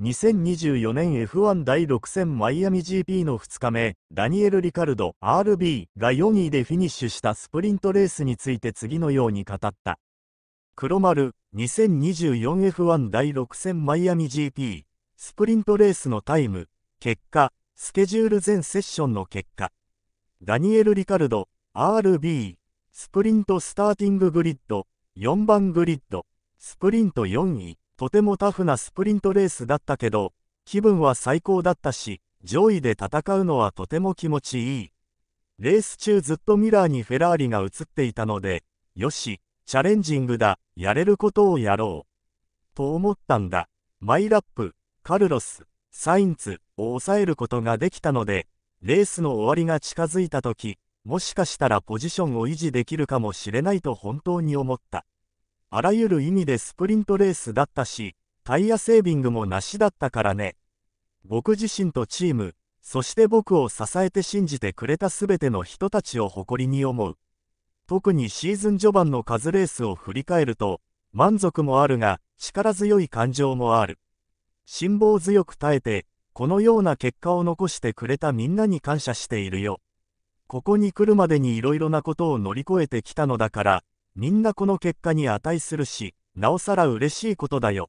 2024年 F1 第6戦マイアミ GP の2日目、ダニエル・リカルド RB が4位でフィニッシュしたスプリントレースについて次のように語った。黒丸 2024F1 第6戦マイアミ GP スプリントレースのタイム、結果、スケジュール全セッションの結果。ダニエル・リカルド RB スプリントスターティンググリッド4番グリッドスプリント4位とてもタフなスプリントレースだったけど、気分は最高だったし、上位で戦うのはとても気持ちいい。レース中ずっとミラーにフェラーリが映っていたので、よし、チャレンジングだ、やれることをやろう。と思ったんだ。マイラップ、カルロス、サインツを抑えることができたので、レースの終わりが近づいた時、もしかしたらポジションを維持できるかもしれないと本当に思った。あらゆる意味でスプリントレースだったし、タイヤセービングもなしだったからね。僕自身とチーム、そして僕を支えて信じてくれたすべての人たちを誇りに思う。特にシーズン序盤の数レースを振り返ると、満足もあるが、力強い感情もある。辛抱強く耐えて、このような結果を残してくれたみんなに感謝しているよ。ここに来るまでにいろいろなことを乗り越えてきたのだから、みんなこの結果に値するし、なおさら嬉しいことだよ。